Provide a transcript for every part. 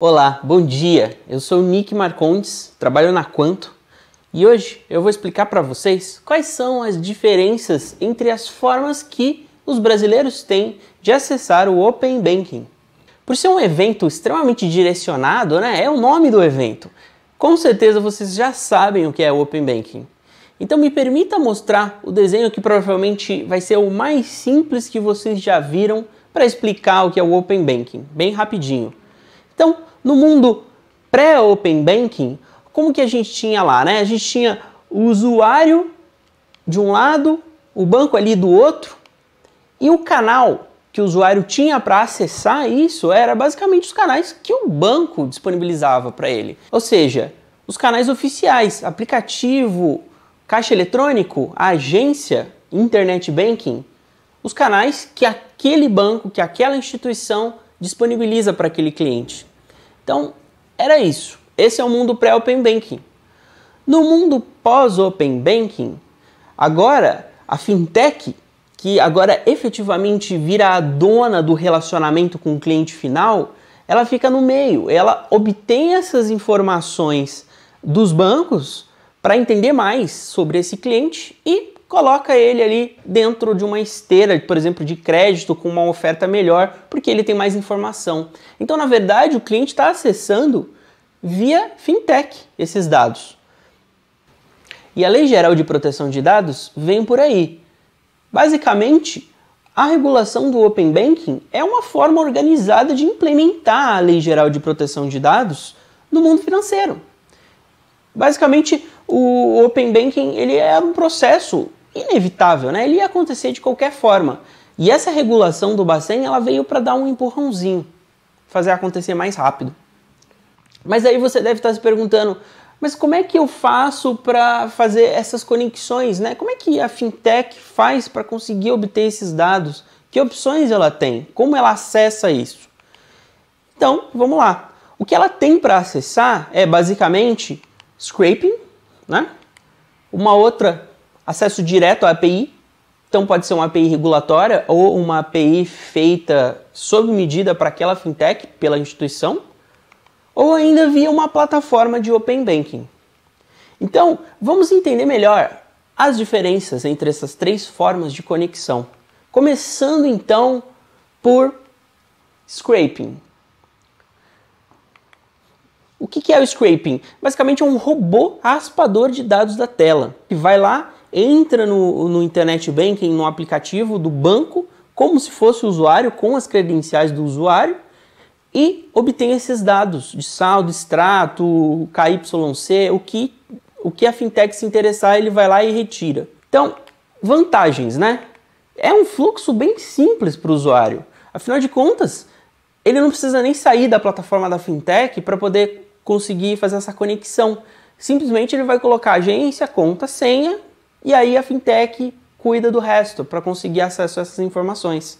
Olá, bom dia. Eu sou o Nick Marcondes, trabalho na Quanto e hoje eu vou explicar para vocês quais são as diferenças entre as formas que os brasileiros têm de acessar o Open Banking. Por ser um evento extremamente direcionado, né, é o nome do evento. Com certeza vocês já sabem o que é o Open Banking. Então me permita mostrar o desenho que provavelmente vai ser o mais simples que vocês já viram para explicar o que é o Open Banking, bem rapidinho. Então, no mundo pré-Open Banking, como que a gente tinha lá, né? A gente tinha o usuário de um lado, o banco ali do outro, e o canal que o usuário tinha para acessar isso era basicamente os canais que o banco disponibilizava para ele. Ou seja, os canais oficiais, aplicativo, caixa eletrônico, agência, internet banking, os canais que aquele banco, que aquela instituição disponibiliza para aquele cliente. Então, era isso. Esse é o mundo pré-Open Banking. No mundo pós-Open Banking, agora a fintech, que agora efetivamente vira a dona do relacionamento com o cliente final, ela fica no meio, ela obtém essas informações dos bancos para entender mais sobre esse cliente e coloca ele ali dentro de uma esteira, por exemplo, de crédito com uma oferta melhor, porque ele tem mais informação. Então, na verdade, o cliente está acessando via fintech esses dados. E a Lei Geral de Proteção de Dados vem por aí. Basicamente, a regulação do Open Banking é uma forma organizada de implementar a Lei Geral de Proteção de Dados no mundo financeiro. Basicamente, o Open Banking ele é um processo inevitável, né? Ele ia acontecer de qualquer forma. E essa regulação do Bacen, ela veio para dar um empurrãozinho, fazer acontecer mais rápido. Mas aí você deve estar se perguntando, mas como é que eu faço para fazer essas conexões, né? Como é que a fintech faz para conseguir obter esses dados? Que opções ela tem? Como ela acessa isso? Então, vamos lá. O que ela tem para acessar é basicamente scraping, né? Uma outra acesso direto à API. Então pode ser uma API regulatória ou uma API feita sob medida para aquela fintech pela instituição, ou ainda via uma plataforma de open banking. Então, vamos entender melhor as diferenças entre essas três formas de conexão. Começando então por scraping. O que é o scraping? Basicamente é um robô raspador de dados da tela que vai lá entra no, no Internet Banking, no aplicativo do banco, como se fosse usuário, com as credenciais do usuário, e obtém esses dados de saldo, extrato, KYC, o que, o que a fintech se interessar, ele vai lá e retira. Então, vantagens, né? É um fluxo bem simples para o usuário. Afinal de contas, ele não precisa nem sair da plataforma da fintech para poder conseguir fazer essa conexão. Simplesmente ele vai colocar agência, conta, senha e aí a fintech cuida do resto para conseguir acesso a essas informações.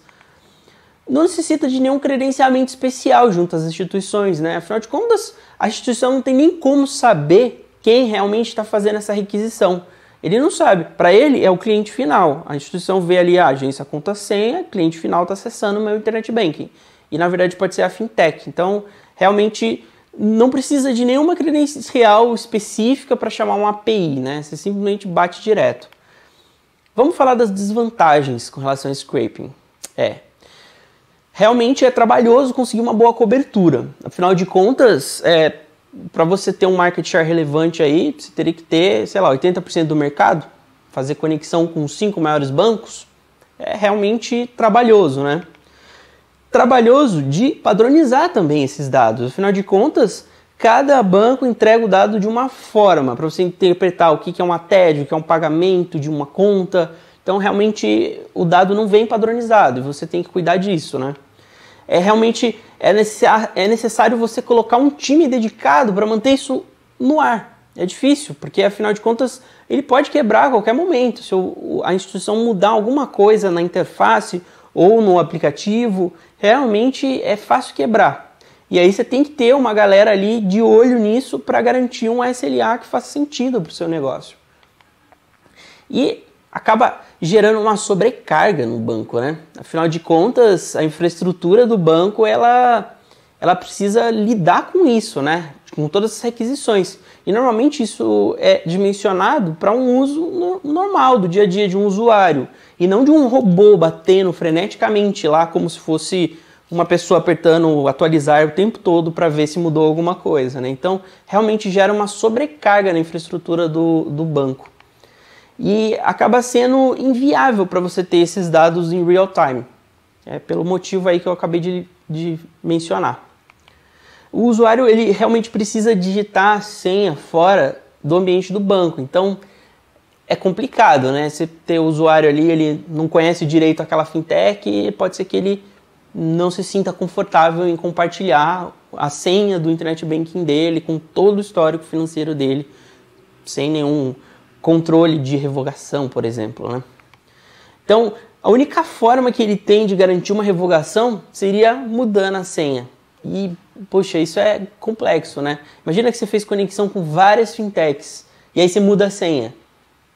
Não necessita de nenhum credenciamento especial junto às instituições, né? Afinal de contas, a instituição não tem nem como saber quem realmente está fazendo essa requisição. Ele não sabe. Para ele é o cliente final. A instituição vê ali ah, a agência conta senha, cliente final está acessando o meu internet banking. E na verdade pode ser a fintech. Então, realmente não precisa de nenhuma credencial específica para chamar uma API, né? Você simplesmente bate direto. Vamos falar das desvantagens com relação a scraping. É. Realmente é trabalhoso conseguir uma boa cobertura. Afinal de contas, é, para você ter um market share relevante aí, você teria que ter, sei lá, 80% do mercado, fazer conexão com os cinco maiores bancos, é realmente trabalhoso, né? trabalhoso de padronizar também esses dados. Afinal de contas, cada banco entrega o dado de uma forma para você interpretar o que é uma TED, o que é um pagamento de uma conta. Então, realmente, o dado não vem padronizado e você tem que cuidar disso, né? É realmente é, necessar, é necessário você colocar um time dedicado para manter isso no ar. É difícil, porque afinal de contas ele pode quebrar a qualquer momento. Se a instituição mudar alguma coisa na interface ou no aplicativo, realmente é fácil quebrar. E aí você tem que ter uma galera ali de olho nisso para garantir um SLA que faça sentido para o seu negócio. E acaba gerando uma sobrecarga no banco, né? Afinal de contas, a infraestrutura do banco ela ela precisa lidar com isso, né? com todas as requisições. E normalmente isso é dimensionado para um uso no, normal do dia a dia de um usuário e não de um robô batendo freneticamente lá como se fosse uma pessoa apertando atualizar o tempo todo para ver se mudou alguma coisa. Né? Então realmente gera uma sobrecarga na infraestrutura do, do banco. E acaba sendo inviável para você ter esses dados em real time. É pelo motivo aí que eu acabei de, de mencionar o usuário ele realmente precisa digitar a senha fora do ambiente do banco. Então é complicado, né? Você ter o usuário ali, ele não conhece direito aquela fintech e pode ser que ele não se sinta confortável em compartilhar a senha do internet banking dele com todo o histórico financeiro dele, sem nenhum controle de revogação, por exemplo, né? Então, a única forma que ele tem de garantir uma revogação seria mudando a senha. E, poxa, isso é complexo, né? Imagina que você fez conexão com várias fintechs e aí você muda a senha.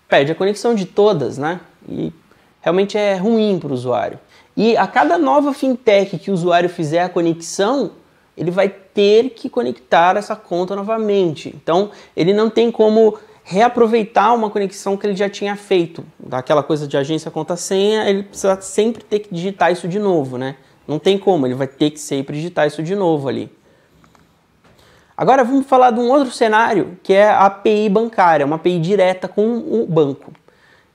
Perde a conexão de todas, né? E realmente é ruim para o usuário. E a cada nova fintech que o usuário fizer a conexão, ele vai ter que conectar essa conta novamente. Então, ele não tem como reaproveitar uma conexão que ele já tinha feito. Daquela coisa de agência conta senha, ele precisa sempre ter que digitar isso de novo, né? Não tem como, ele vai ter que sempre digitar isso de novo ali. Agora vamos falar de um outro cenário, que é a API bancária, uma API direta com o banco.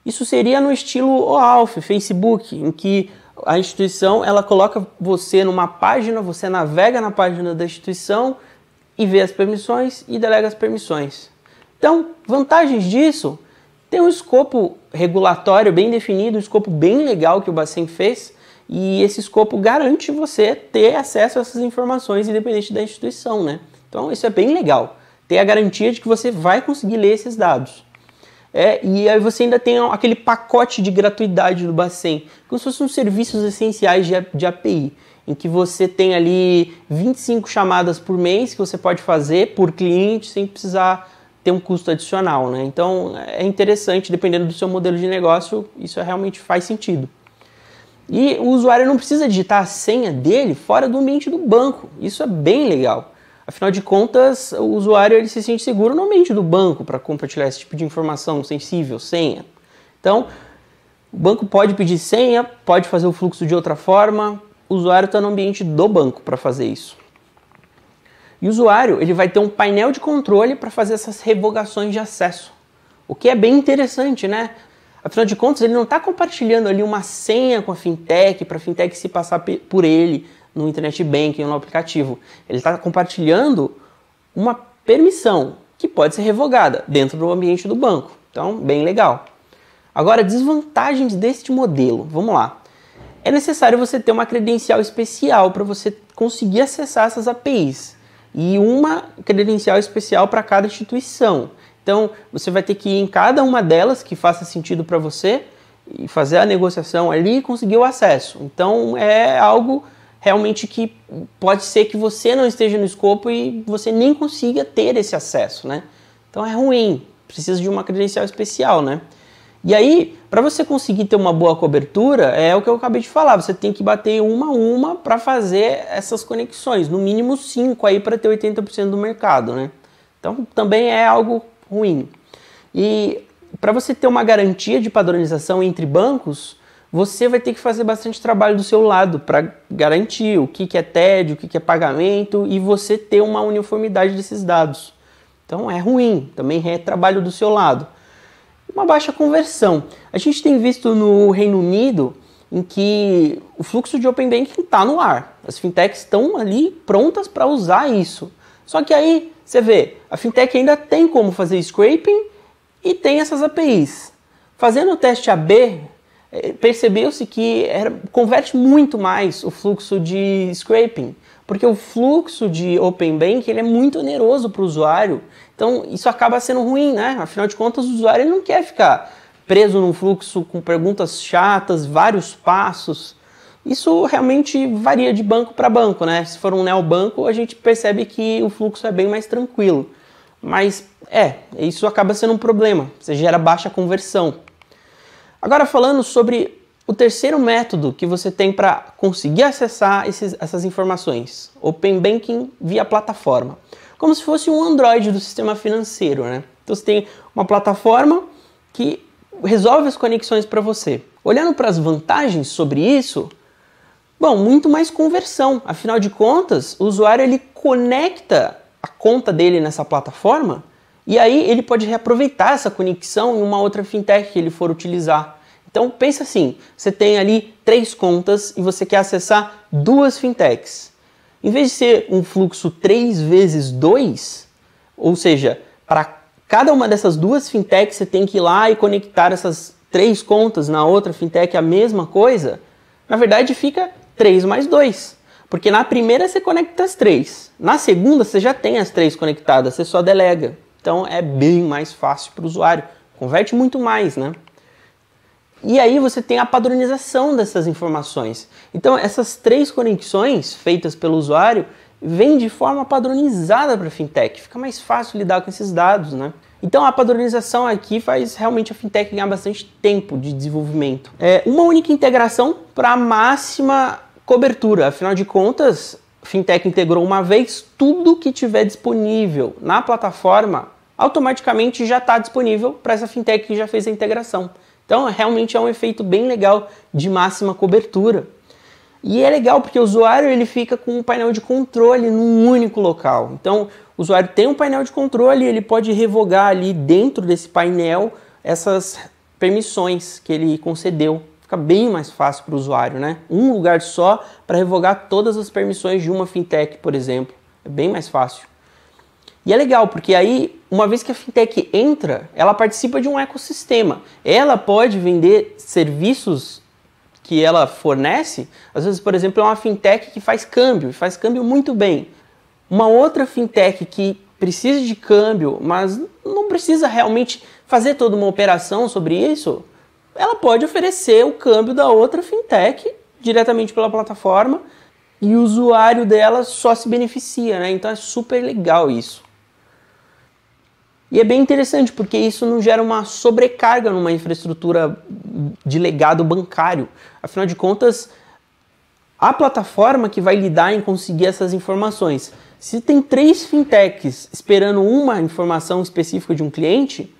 Isso seria no estilo OAuth, Facebook, em que a instituição ela coloca você numa página, você navega na página da instituição e vê as permissões e delega as permissões. Então, vantagens disso, tem um escopo regulatório bem definido, um escopo bem legal que o Bacen fez, e esse escopo garante você ter acesso a essas informações independente da instituição, né? Então isso é bem legal. Ter a garantia de que você vai conseguir ler esses dados. É, e aí você ainda tem aquele pacote de gratuidade do Bacen, como se fossem um serviços essenciais de, de API, em que você tem ali 25 chamadas por mês que você pode fazer por cliente sem precisar ter um custo adicional. Né? Então é interessante, dependendo do seu modelo de negócio, isso realmente faz sentido. E o usuário não precisa digitar a senha dele fora do ambiente do banco. Isso é bem legal. Afinal de contas, o usuário ele se sente seguro no ambiente do banco para compartilhar esse tipo de informação sensível, senha. Então, o banco pode pedir senha, pode fazer o fluxo de outra forma. O usuário está no ambiente do banco para fazer isso. E o usuário ele vai ter um painel de controle para fazer essas revogações de acesso. O que é bem interessante, né? Afinal de contas, ele não está compartilhando ali uma senha com a fintech para a fintech se passar por ele no internet banking ou no aplicativo. Ele está compartilhando uma permissão que pode ser revogada dentro do ambiente do banco. Então, bem legal. Agora, desvantagens deste modelo. Vamos lá. É necessário você ter uma credencial especial para você conseguir acessar essas APIs e uma credencial especial para cada instituição. Então, você vai ter que ir em cada uma delas que faça sentido para você e fazer a negociação ali e conseguir o acesso. Então, é algo realmente que pode ser que você não esteja no escopo e você nem consiga ter esse acesso, né? Então, é ruim, precisa de uma credencial especial, né? E aí, para você conseguir ter uma boa cobertura, é o que eu acabei de falar, você tem que bater uma a uma para fazer essas conexões, no mínimo cinco aí para ter 80% do mercado, né? Então, também é algo ruim. E para você ter uma garantia de padronização entre bancos, você vai ter que fazer bastante trabalho do seu lado para garantir o que, que é TED, o que, que é pagamento e você ter uma uniformidade desses dados. Então é ruim, também é trabalho do seu lado. Uma baixa conversão. A gente tem visto no Reino Unido em que o fluxo de Open Banking está no ar. As fintechs estão ali prontas para usar isso. Só que aí você vê, a fintech ainda tem como fazer scraping e tem essas APIs. Fazendo o teste AB, eh, percebeu-se que era, converte muito mais o fluxo de scraping, porque o fluxo de Open Bank ele é muito oneroso para o usuário. Então isso acaba sendo ruim, né? Afinal de contas, o usuário ele não quer ficar preso num fluxo com perguntas chatas, vários passos. Isso realmente varia de banco para banco, né? Se for um neobanco, a gente percebe que o fluxo é bem mais tranquilo. Mas é, isso acaba sendo um problema, você gera baixa conversão. Agora falando sobre o terceiro método que você tem para conseguir acessar esses, essas informações, Open Banking via plataforma. Como se fosse um Android do sistema financeiro, né? Então você tem uma plataforma que resolve as conexões para você. Olhando para as vantagens sobre isso, Bom, muito mais conversão. Afinal de contas, o usuário ele conecta a conta dele nessa plataforma e aí ele pode reaproveitar essa conexão em uma outra fintech que ele for utilizar. Então pensa assim, você tem ali três contas e você quer acessar duas fintechs. Em vez de ser um fluxo 3 vezes 2, ou seja, para cada uma dessas duas fintechs você tem que ir lá e conectar essas três contas na outra fintech a mesma coisa, na verdade fica 3 mais 2. Porque na primeira você conecta as três. Na segunda você já tem as três conectadas, você só delega. Então é bem mais fácil para o usuário. Converte muito mais, né? E aí você tem a padronização dessas informações. Então essas três conexões feitas pelo usuário vêm de forma padronizada para a fintech. Fica mais fácil lidar com esses dados, né? Então a padronização aqui faz realmente a fintech ganhar bastante tempo de desenvolvimento. É uma única integração para a máxima Cobertura, afinal de contas, Fintech integrou uma vez tudo que tiver disponível na plataforma automaticamente já está disponível para essa fintech que já fez a integração. Então, realmente é um efeito bem legal de máxima cobertura. E é legal porque o usuário ele fica com um painel de controle num único local. Então, o usuário tem um painel de controle, ele pode revogar ali dentro desse painel essas permissões que ele concedeu fica bem mais fácil para o usuário, né? Um lugar só para revogar todas as permissões de uma fintech, por exemplo. É bem mais fácil. E é legal, porque aí, uma vez que a fintech entra, ela participa de um ecossistema. Ela pode vender serviços que ela fornece. Às vezes, por exemplo, é uma fintech que faz câmbio, faz câmbio muito bem. Uma outra fintech que precisa de câmbio, mas não precisa realmente fazer toda uma operação sobre isso, ela pode oferecer o câmbio da outra fintech diretamente pela plataforma e o usuário dela só se beneficia, né? Então é super legal isso. E é bem interessante porque isso não gera uma sobrecarga numa infraestrutura de legado bancário. Afinal de contas, a plataforma que vai lidar em conseguir essas informações. Se tem três fintechs esperando uma informação específica de um cliente,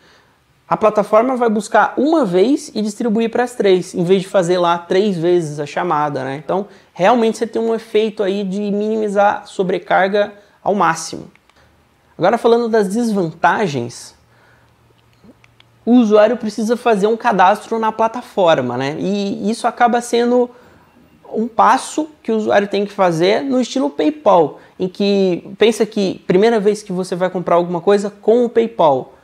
a plataforma vai buscar uma vez e distribuir para as três, em vez de fazer lá três vezes a chamada, né? Então, realmente você tem um efeito aí de minimizar a sobrecarga ao máximo. Agora falando das desvantagens, o usuário precisa fazer um cadastro na plataforma, né? E isso acaba sendo um passo que o usuário tem que fazer no estilo PayPal, em que pensa que primeira vez que você vai comprar alguma coisa com o PayPal,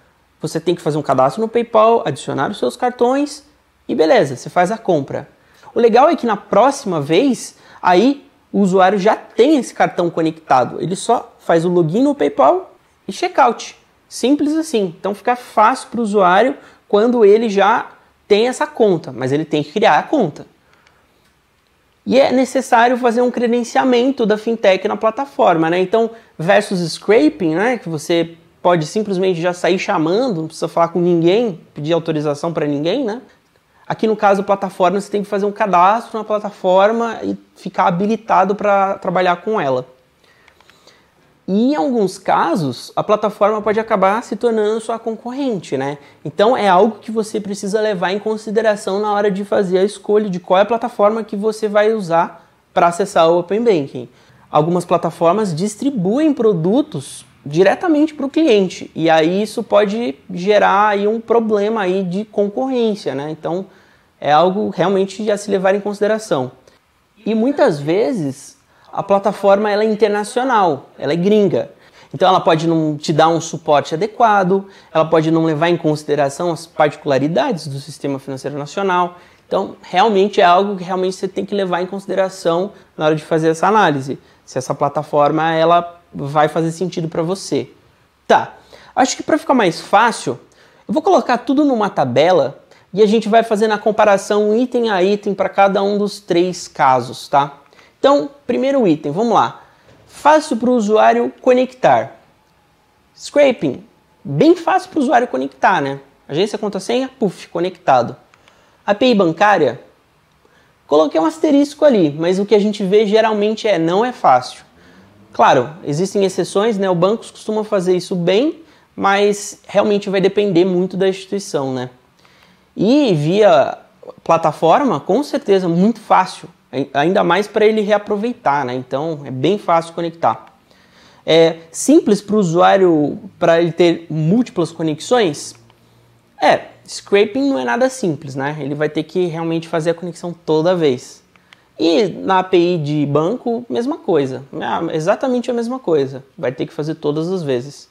você tem que fazer um cadastro no PayPal, adicionar os seus cartões e beleza, você faz a compra. O legal é que na próxima vez, aí o usuário já tem esse cartão conectado, ele só faz o login no PayPal e checkout. Simples assim. Então fica fácil para o usuário quando ele já tem essa conta, mas ele tem que criar a conta. E é necessário fazer um credenciamento da fintech na plataforma, né? Então, versus scraping, né, que você pode simplesmente já sair chamando, não precisa falar com ninguém, pedir autorização para ninguém, né? Aqui no caso plataforma, você tem que fazer um cadastro na plataforma e ficar habilitado para trabalhar com ela. E em alguns casos, a plataforma pode acabar se tornando sua concorrente, né? Então é algo que você precisa levar em consideração na hora de fazer a escolha de qual é a plataforma que você vai usar para acessar o Open Banking. Algumas plataformas distribuem produtos diretamente para o cliente. E aí isso pode gerar aí um problema aí de concorrência, né? Então é algo realmente a se levar em consideração. E muitas vezes a plataforma ela é internacional, ela é gringa. Então ela pode não te dar um suporte adequado, ela pode não levar em consideração as particularidades do sistema financeiro nacional. Então, realmente é algo que realmente você tem que levar em consideração na hora de fazer essa análise. Se essa plataforma ela vai fazer sentido para você. Tá. Acho que para ficar mais fácil, eu vou colocar tudo numa tabela e a gente vai fazendo a comparação item a item para cada um dos três casos, tá? Então, primeiro item, vamos lá. Fácil para o usuário conectar. Scraping, bem fácil para o usuário conectar, né? Agência conta senha, puf, conectado. API bancária, coloquei um asterisco ali, mas o que a gente vê geralmente é não é fácil. Claro, existem exceções, né? O banco costuma fazer isso bem, mas realmente vai depender muito da instituição, né? E via plataforma, com certeza, muito fácil, ainda mais para ele reaproveitar, né? Então é bem fácil conectar. É simples para o usuário para ele ter múltiplas conexões? É, scraping não é nada simples, né? Ele vai ter que realmente fazer a conexão toda vez. E na API de banco, mesma coisa, é exatamente a mesma coisa, vai ter que fazer todas as vezes.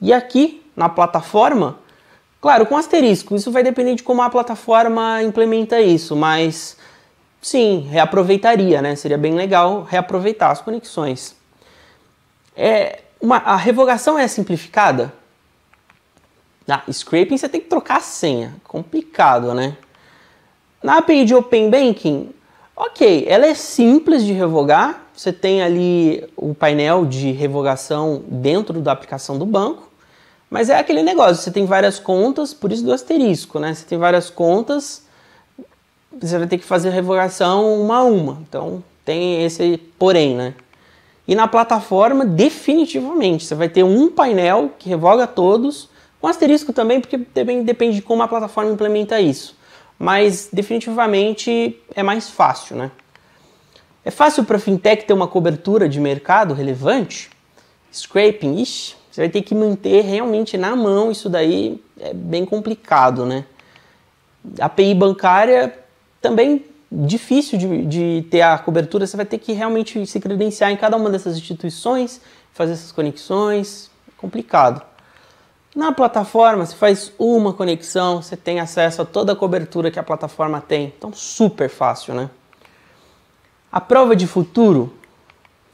E aqui na plataforma, claro, com asterisco, isso vai depender de como a plataforma implementa isso, mas sim, reaproveitaria, né? Seria bem legal reaproveitar as conexões. É, uma, a revogação é simplificada? Na ah, scraping você tem que trocar a senha, complicado, né? Na API de Open Banking, Ok, ela é simples de revogar. Você tem ali o painel de revogação dentro da aplicação do banco, mas é aquele negócio. Você tem várias contas, por isso do asterisco, né? Você tem várias contas, você vai ter que fazer revogação uma a uma. Então tem esse porém, né? E na plataforma, definitivamente, você vai ter um painel que revoga todos, com asterisco também, porque também depende de como a plataforma implementa isso mas definitivamente é mais fácil, né? É fácil para fintech ter uma cobertura de mercado relevante? Scraping, você vai ter que manter realmente na mão isso daí, é bem complicado, né? API bancária também difícil de, de ter a cobertura, você vai ter que realmente se credenciar em cada uma dessas instituições, fazer essas conexões, é complicado. Na plataforma, você faz uma conexão, você tem acesso a toda a cobertura que a plataforma tem. Então, super fácil, né? A prova de futuro,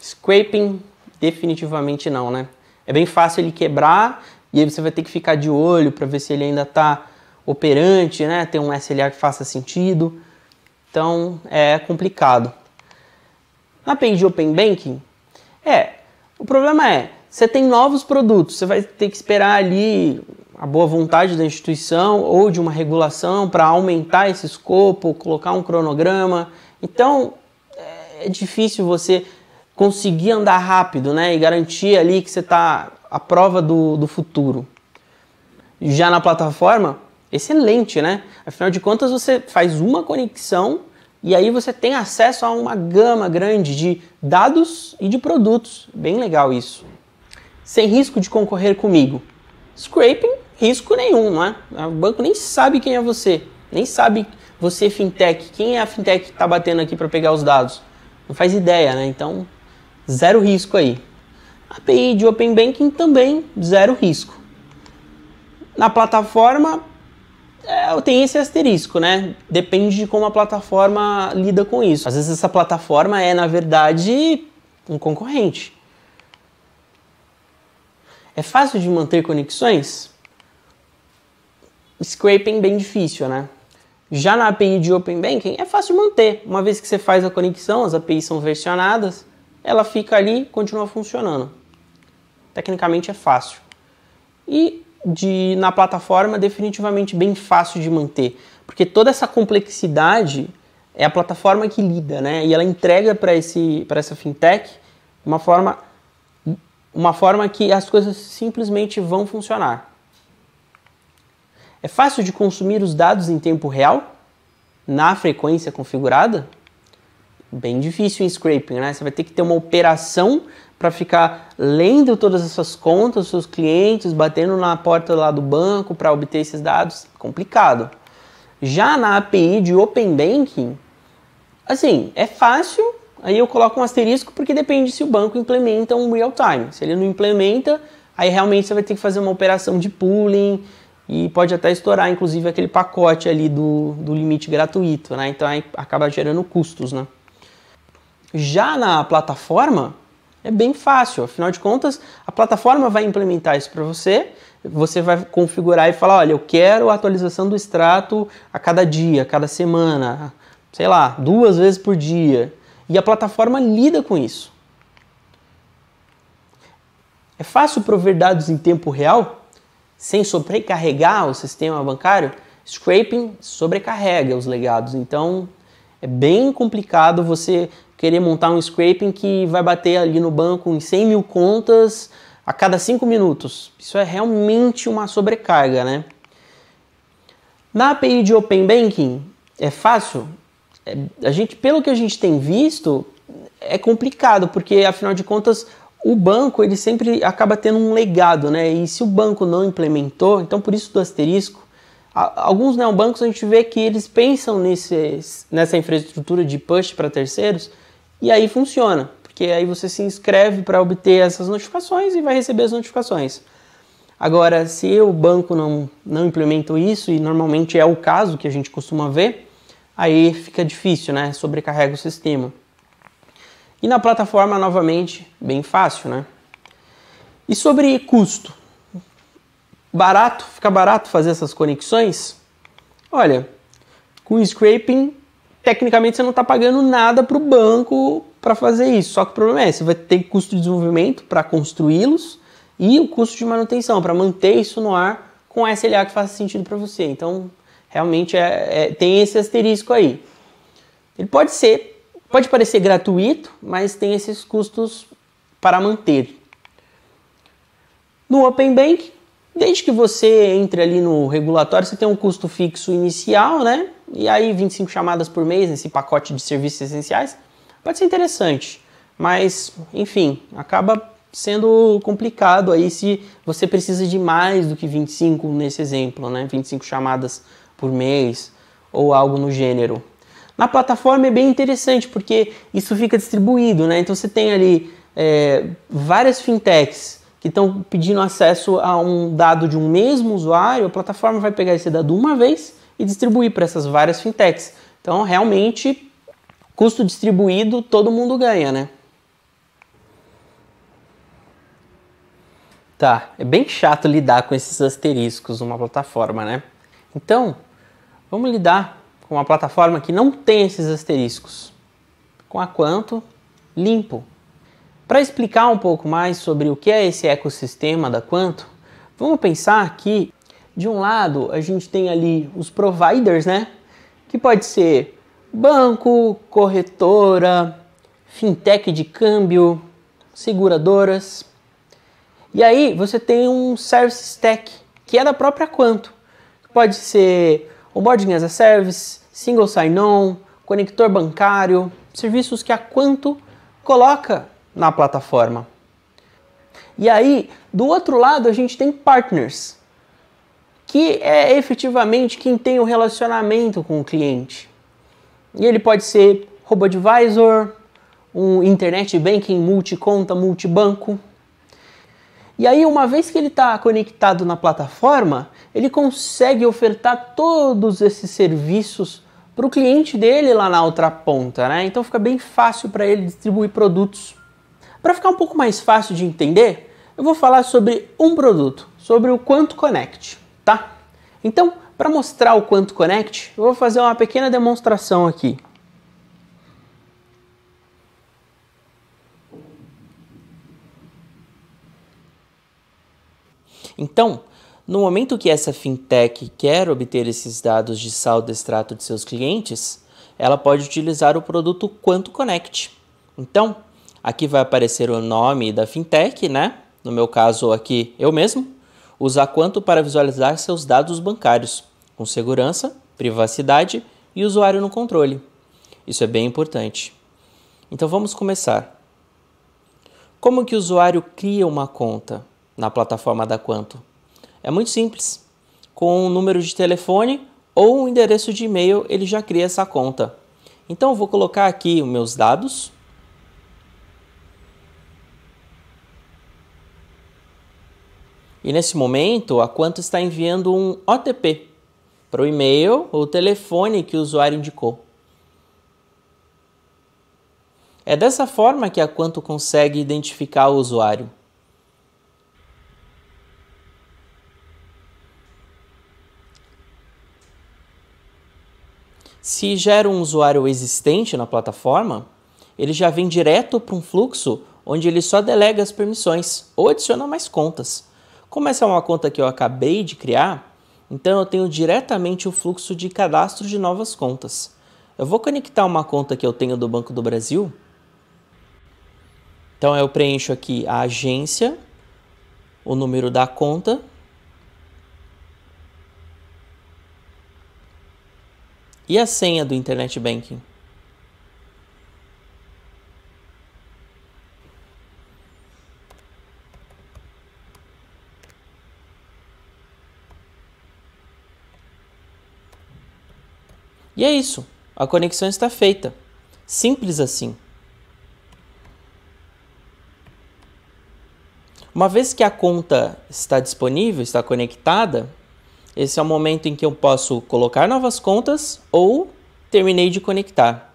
scraping, definitivamente não, né? É bem fácil ele quebrar e aí você vai ter que ficar de olho para ver se ele ainda está operante, né? Tem um SLA que faça sentido. Então, é complicado. Na page Open Banking, é, o problema é, você tem novos produtos, você vai ter que esperar ali a boa vontade da instituição ou de uma regulação para aumentar esse escopo, colocar um cronograma. Então, é, é difícil você conseguir andar rápido né, e garantir ali que você está à prova do, do futuro. Já na plataforma, excelente, né? Afinal de contas, você faz uma conexão e aí você tem acesso a uma gama grande de dados e de produtos. Bem legal isso sem risco de concorrer comigo? Scraping, risco nenhum, né? O banco nem sabe quem é você, nem sabe você fintech, quem é a fintech que está batendo aqui para pegar os dados? Não faz ideia, né? Então, zero risco aí. API de Open Banking também, zero risco. Na plataforma, é, tem esse asterisco, né? Depende de como a plataforma lida com isso. Às vezes essa plataforma é, na verdade, um concorrente. É fácil de manter conexões? Scraping bem difícil, né? Já na API de Open Banking é fácil manter. Uma vez que você faz a conexão, as APIs são versionadas, ela fica ali e continua funcionando. Tecnicamente é fácil. E de, na plataforma é definitivamente bem fácil de manter, porque toda essa complexidade é a plataforma que lida, né? E ela entrega para esse para essa fintech uma forma uma forma que as coisas simplesmente vão funcionar. É fácil de consumir os dados em tempo real, na frequência configurada? Bem difícil em scraping, né? Você vai ter que ter uma operação para ficar lendo todas essas contas, seus clientes, batendo na porta lá do banco para obter esses dados. Complicado. Já na API de Open Banking, assim, é fácil aí eu coloco um asterisco porque depende se o banco implementa um real time. Se ele não implementa, aí realmente você vai ter que fazer uma operação de pooling e pode até estourar, inclusive, aquele pacote ali do, do limite gratuito, né? Então aí acaba gerando custos, né? Já na plataforma, é bem fácil, afinal de contas, a plataforma vai implementar isso para você. Você vai configurar e falar: olha, eu quero a atualização do extrato a cada dia, a cada semana, sei lá, duas vezes por dia. E a plataforma lida com isso. É fácil prover dados em tempo real sem sobrecarregar o sistema bancário? Scraping sobrecarrega os legados, então é bem complicado você querer montar um scraping que vai bater ali no banco em 100 mil contas a cada 5 minutos. Isso é realmente uma sobrecarga, né? Na API de Open Banking, é fácil? É, a gente, pelo que a gente tem visto, é complicado, porque afinal de contas o banco ele sempre acaba tendo um legado, né? E se o banco não implementou, então por isso do asterisco, a, alguns neobancos a gente vê que eles pensam nesse nessa infraestrutura de push para terceiros e aí funciona, porque aí você se inscreve para obter essas notificações e vai receber as notificações. Agora, se o banco não, não implementou isso, e normalmente é o caso que a gente costuma ver, aí fica difícil, né? Sobrecarrega o sistema. E na plataforma, novamente, bem fácil, né? E sobre custo? Barato? Fica barato fazer essas conexões? Olha, com scraping, tecnicamente você não está pagando nada para o banco para fazer isso. Só que o problema é, você vai ter custo de desenvolvimento para construí-los e o custo de manutenção para manter isso no ar com SLA que faça sentido para você. Então, realmente é, é, tem esse asterisco aí. Ele pode ser, pode parecer gratuito, mas tem esses custos para manter. No Open Bank, desde que você entre ali no regulatório, você tem um custo fixo inicial, né? E aí 25 chamadas por mês nesse pacote de serviços essenciais, pode ser interessante, mas enfim, acaba sendo complicado aí se você precisa de mais do que 25 nesse exemplo, né? 25 chamadas por mês ou algo no gênero. Na plataforma é bem interessante porque isso fica distribuído, né? Então você tem ali é, várias fintechs que estão pedindo acesso a um dado de um mesmo usuário, a plataforma vai pegar esse dado uma vez e distribuir para essas várias fintechs. Então realmente custo distribuído todo mundo ganha, né? Tá, é bem chato lidar com esses asteriscos numa plataforma, né? Então, Vamos lidar com uma plataforma que não tem esses asteriscos, com a Quanto limpo. Para explicar um pouco mais sobre o que é esse ecossistema da Quanto, vamos pensar que de um lado a gente tem ali os providers, né? Que pode ser banco, corretora, fintech de câmbio, seguradoras. E aí você tem um service stack, que é da própria Quanto. Pode ser o Boarding as a Service, Single Sign-On, conector bancário, serviços que a Quanto coloca na plataforma. E aí, do outro lado, a gente tem partners, que é efetivamente quem tem o relacionamento com o cliente. E ele pode ser RoboAdvisor, um internet banking multiconta, multibanco, e aí, uma vez que ele está conectado na plataforma, ele consegue ofertar todos esses serviços para o cliente dele lá na outra ponta, né? Então fica bem fácil para ele distribuir produtos. Para ficar um pouco mais fácil de entender, eu vou falar sobre um produto, sobre o Quanto Connect, tá? Então, para mostrar o Quanto Connect, eu vou fazer uma pequena demonstração aqui. Então, no momento que essa fintech quer obter esses dados de saldo extrato de seus clientes, ela pode utilizar o produto Quanto Connect. Então, aqui vai aparecer o nome da fintech, né? No meu caso aqui, eu mesmo. Usar Quanto para visualizar seus dados bancários, com segurança, privacidade e usuário no controle. Isso é bem importante. Então vamos começar. Como que o usuário cria uma conta? na plataforma da Quanto? É muito simples. Com um número de telefone ou um endereço de e-mail, ele já cria essa conta. Então, eu vou colocar aqui os meus dados. E nesse momento, a Quanto está enviando um OTP para o e-mail ou telefone que o usuário indicou. É dessa forma que a Quanto consegue identificar o usuário. Se gera um usuário existente na plataforma, ele já vem direto para um fluxo onde ele só delega as permissões ou adiciona mais contas. Como essa é uma conta que eu acabei de criar, então eu tenho diretamente o fluxo de cadastro de novas contas. Eu vou conectar uma conta que eu tenho do Banco do Brasil. Então eu preencho aqui a agência, o número da conta E a senha do internet banking? E é isso. A conexão está feita. Simples assim. Uma vez que a conta está disponível, está conectada, esse é o momento em que eu posso colocar novas contas ou terminei de conectar.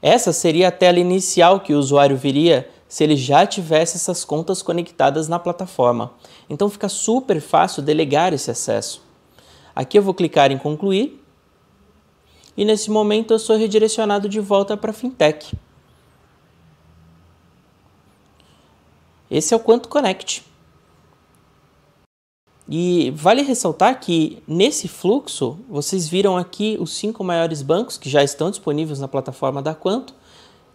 Essa seria a tela inicial que o usuário viria se ele já tivesse essas contas conectadas na plataforma. Então fica super fácil delegar esse acesso. Aqui eu vou clicar em concluir e nesse momento eu sou redirecionado de volta para a Fintech. Esse é o Quanto Connect. E vale ressaltar que nesse fluxo, vocês viram aqui os cinco maiores bancos que já estão disponíveis na plataforma da Quanto.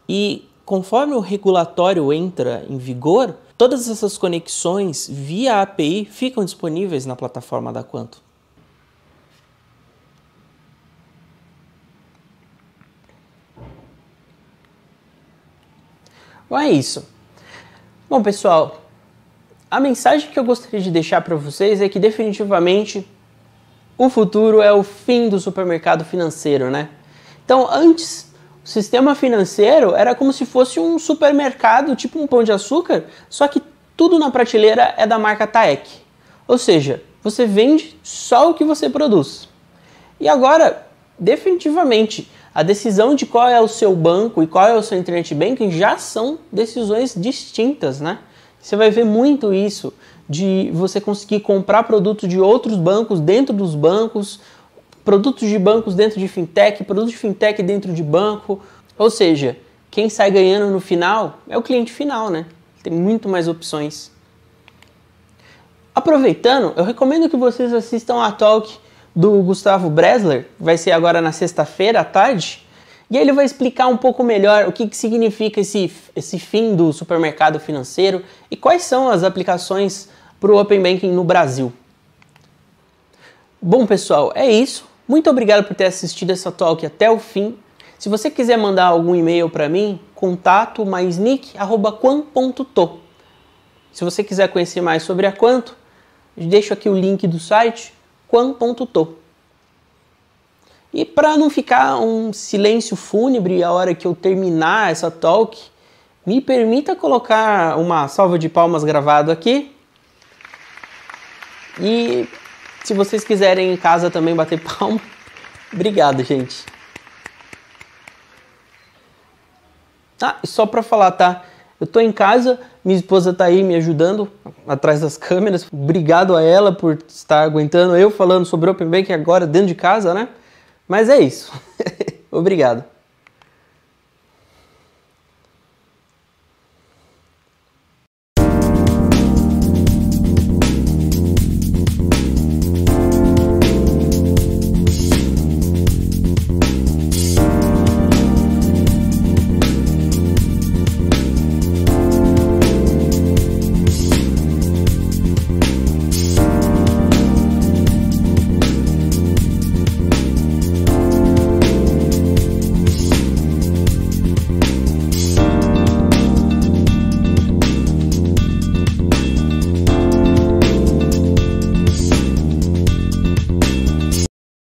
E conforme o regulatório entra em vigor, todas essas conexões via API ficam disponíveis na plataforma da Quanto. Bom, então é isso. Bom, pessoal, a mensagem que eu gostaria de deixar para vocês é que definitivamente o futuro é o fim do supermercado financeiro, né? Então, antes, o sistema financeiro era como se fosse um supermercado, tipo um pão de açúcar, só que tudo na prateleira é da marca Taek. Ou seja, você vende só o que você produz. E agora, definitivamente, a decisão de qual é o seu banco e qual é o seu internet banking já são decisões distintas, né? Você vai ver muito isso de você conseguir comprar produtos de outros bancos dentro dos bancos, produtos de bancos dentro de fintech, produtos de fintech dentro de banco. Ou seja, quem sai ganhando no final é o cliente final, né? Tem muito mais opções. Aproveitando, eu recomendo que vocês assistam a talk do Gustavo Bresler, vai ser agora na sexta-feira à tarde. E aí ele vai explicar um pouco melhor o que, que significa esse, esse fim do supermercado financeiro e quais são as aplicações para o Open Banking no Brasil. Bom, pessoal, é isso. Muito obrigado por ter assistido essa talk até o fim. Se você quiser mandar algum e-mail para mim, contato mais maisnick.quan.to. Se você quiser conhecer mais sobre a Quanto, deixo aqui o link do site quan.to. E para não ficar um silêncio fúnebre a hora que eu terminar essa talk, me permita colocar uma salva de palmas gravado aqui. E se vocês quiserem em casa também bater palma, obrigado, gente. Ah, e só para falar, tá? Eu estou em casa, minha esposa está aí me ajudando atrás das câmeras. Obrigado a ela por estar aguentando eu falando sobre Open Bank agora dentro de casa, né? Mas é isso. Obrigado.